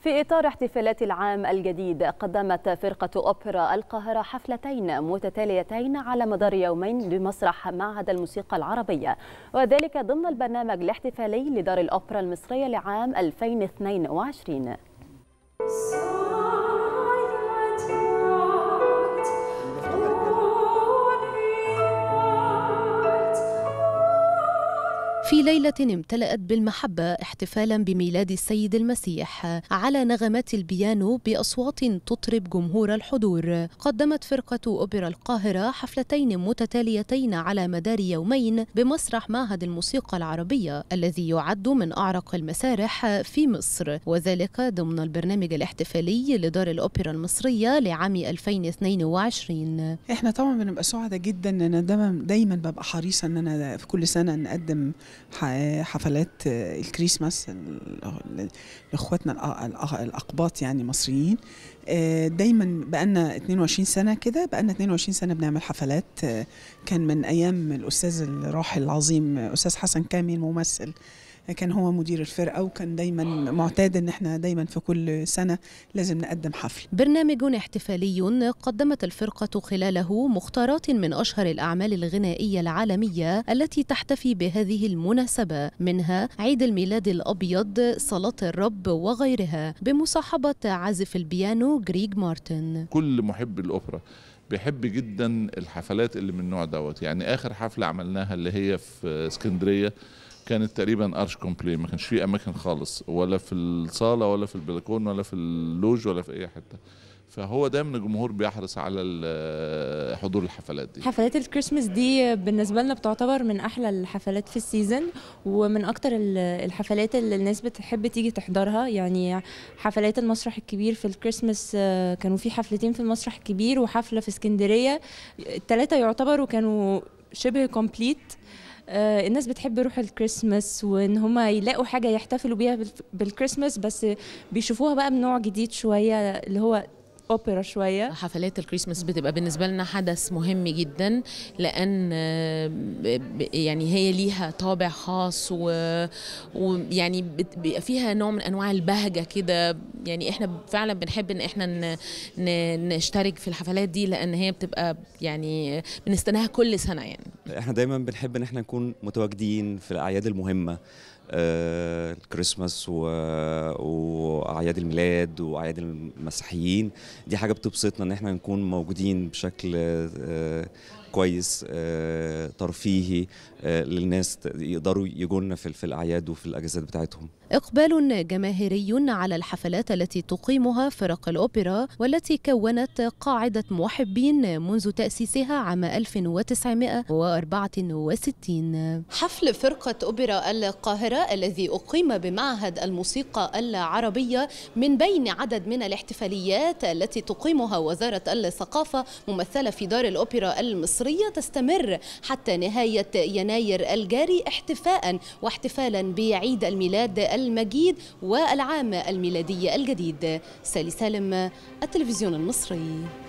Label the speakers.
Speaker 1: في إطار احتفالات العام الجديد قدمت فرقة أوبرا القاهرة حفلتين متتاليتين على مدار يومين بمسرح معهد الموسيقى العربية وذلك ضمن البرنامج الاحتفالي لدار الأوبرا المصرية لعام 2022 في ليلة امتلأت بالمحبة احتفالا بميلاد السيد المسيح على نغمات البيانو بأصوات تطرب جمهور الحضور قدمت فرقة أوبرا القاهرة حفلتين متتاليتين على مدار يومين بمسرح معهد الموسيقى العربية الذي يعد من أعرق المسارح في مصر وذلك ضمن البرنامج الاحتفالي لدار الأوبرا المصرية لعام 2022
Speaker 2: احنا طبعا بنبقى سعداء جدا ان انا دايما ببقى حريصة ان انا في كل سنة نقدم حفلات الكريسماس لاخواتنا الاقباط يعني مصريين آه، دايما بقالنا 22 سنه كده بقالنا 22 سنه بنعمل حفلات آه، كان من ايام الاستاذ الراحل العظيم استاذ حسن كامي الممثل كان هو مدير الفرقه وكان دايما معتاد ان
Speaker 1: احنا دايما في كل سنه لازم نقدم حفل. برنامج احتفالي قدمت الفرقه خلاله مختارات من اشهر الاعمال الغنائيه العالميه التي تحتفي بهذه المناسبه منها عيد الميلاد الابيض، صلاه الرب وغيرها بمصاحبه عازف البيانو جريج مارتن.
Speaker 2: كل محب الاوبرا بيحب جدا الحفلات اللي من النوع دوت يعني اخر حفله عملناها اللي هي في اسكندريه كانت تقريبا ارش كومبلي ما كانش فيه اماكن خالص ولا في الصاله ولا في البلكون ولا في اللوج ولا في اي حته فهو دايما الجمهور بيحرص على آه، حضور الحفلات دي
Speaker 3: حفلات الكريسماس دي بالنسبه لنا بتعتبر من احلى الحفلات في السيزون ومن اكتر الحفلات اللي الناس بتحب تيجي تحضرها يعني حفلات المسرح الكبير في الكريسماس آه، كانوا في حفلتين في المسرح الكبير وحفله في اسكندريه الثلاثه يعتبروا كانوا شبه كومبليت آه، الناس بتحب روح الكريسماس وان هم يلاقوا حاجه يحتفلوا بيها بالكريسماس بس بيشوفوها بقى من نوع جديد شويه اللي هو اوبرا شويه حفلات الكريسماس
Speaker 1: بتبقى بالنسبه لنا حدث مهم جدا لان آه، يعني هي ليها طابع خاص ويعني بيبقى فيها نوع من انواع البهجه كده يعني احنا فعلا بنحب ان احنا نشترك في الحفلات دي لان هي بتبقى يعني بنستناها كل سنه يعني
Speaker 4: احنا دايما بنحب ان احنا نكون متواجدين في الاعياد المهمه آه، الكريسماس و... واعياد الميلاد واعياد المسيحيين دي حاجه بتبسطنا ان احنا نكون موجودين بشكل آه، كويس آه، ترفيهي آه، للناس يقدروا يجونا في الاعياد وفي الاجازات بتاعتهم
Speaker 1: إقبال جماهيري على الحفلات التي تقيمها فرق الأوبرا والتي كونت قاعدة محبين منذ تأسيسها عام 1964 حفل فرقة أوبرا القاهرة الذي أقيم بمعهد الموسيقى العربية من بين عدد من الاحتفاليات التي تقيمها وزارة الثقافة ممثلة في دار الأوبرا المصرية المصرية تستمر حتى نهاية يناير الجاري احتفاء واحتفالا بعيد الميلاد المجيد والعام الميلادي الجديد سالي سالم التلفزيون المصري